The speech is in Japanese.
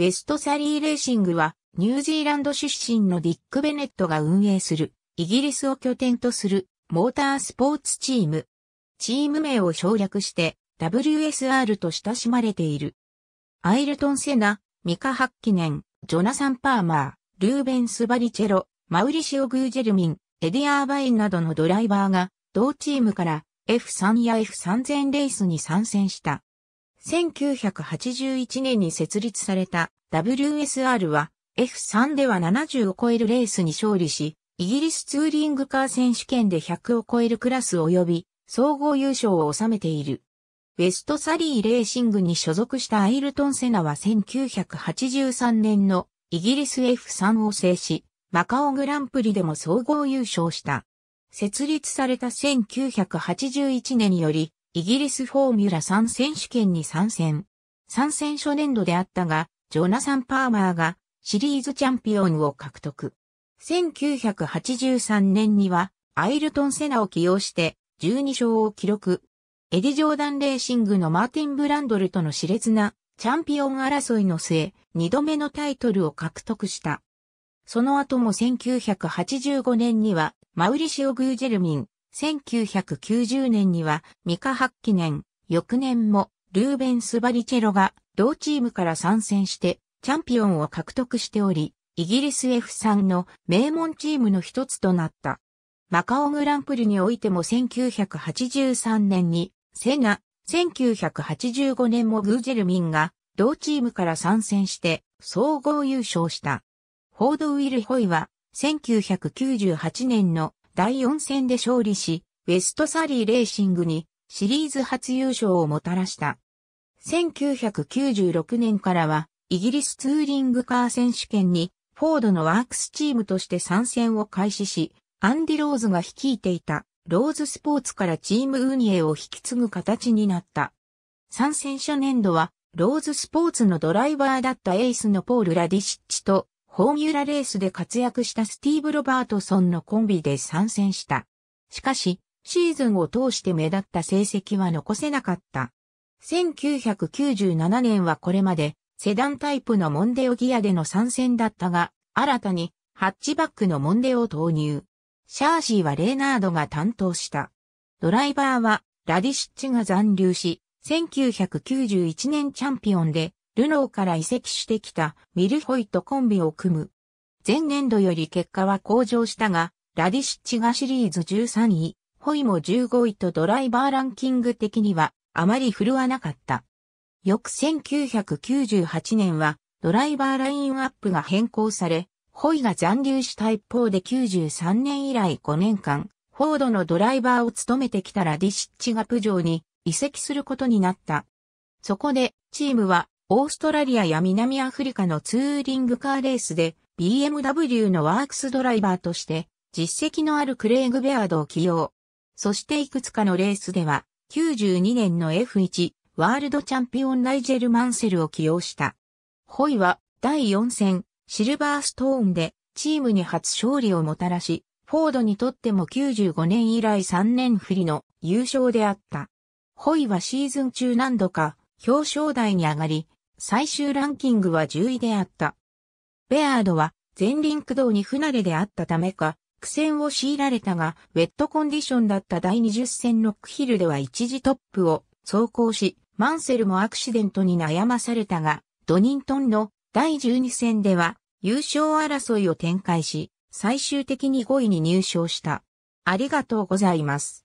ウェストサリーレーシングは、ニュージーランド出身のディック・ベネットが運営する、イギリスを拠点とする、モータースポーツチーム。チーム名を省略して、WSR と親しまれている。アイルトン・セナ、ミカ・ハッキネン、ジョナサン・パーマー、ルーベンス・バリチェロ、マウリシオ・グージェルミン、エディ・アーバインなどのドライバーが、同チームから F3 や F3000 レースに参戦した。1981年に設立された WSR は F3 では70を超えるレースに勝利し、イギリスツーリングカー選手権で100を超えるクラス及び総合優勝を収めている。ウェストサリーレーシングに所属したアイルトン・セナは1983年のイギリス F3 を制し、マカオグランプリでも総合優勝した。設立された1981年により、イギリスフォーミュラ3選手権に参戦。参戦初年度であったが、ジョナサン・パーマーがシリーズチャンピオンを獲得。1983年にはアイルトン・セナを起用して12勝を記録。エディ・ジョーダン・レーシングのマーティン・ブランドルとの熾烈なチャンピオン争いの末、2度目のタイトルを獲得した。その後も1985年にはマウリシオ・グージェルミン、1990年にはミカ・発起年、翌年もルーベンス・バリチェロが同チームから参戦してチャンピオンを獲得しており、イギリス F3 の名門チームの一つとなった。マカオグランプリにおいても1983年にセナ、1985年もグージェルミンが同チームから参戦して総合優勝した。フォード・ウィル・ホイは1998年の第4戦で勝利し、ウェストサリーレーシングにシリーズ初優勝をもたらした。1996年からは、イギリスツーリングカー選手権に、フォードのワークスチームとして参戦を開始し、アンディ・ローズが率いていた、ローズスポーツからチーム運営を引き継ぐ形になった。参戦初年度は、ローズスポーツのドライバーだったエースのポール・ラディシッチと、フォーミュラレースで活躍したスティーブ・ロバートソンのコンビで参戦した。しかし、シーズンを通して目立った成績は残せなかった。1997年はこれまでセダンタイプのモンデオギアでの参戦だったが、新たにハッチバックのモンデオを投入。シャーシーはレーナードが担当した。ドライバーはラディシッチが残留し、1991年チャンピオンでルノーから移籍してきたミルホイとコンビを組む。前年度より結果は向上したが、ラディシッチがシリーズ13位、ホイも15位とドライバーランキング的にはあまり振るわなかった。翌1998年はドライバーラインアップが変更され、ホイが残留した一方で93年以来5年間、フォードのドライバーを務めてきたラディシッチがプジョーに移籍することになった。そこでチームはオーストラリアや南アフリカのツーリングカーレースで BMW のワークスドライバーとして実績のあるクレイグ・ベアードを起用。そしていくつかのレースでは92年の F1 ワールドチャンピオンナイジェル・マンセルを起用した。ホイは第4戦シルバーストーンでチームに初勝利をもたらし、フォードにとっても95年以来3年振りの優勝であった。ホイはシーズン中何度か表彰台に上がり、最終ランキングは10位であった。ベアードは前輪駆動に不慣れであったためか、苦戦を強いられたが、ウェットコンディションだった第20戦ロックヒルでは一時トップを走行し、マンセルもアクシデントに悩まされたが、ドニントンの第12戦では優勝争いを展開し、最終的に5位に入賞した。ありがとうございます。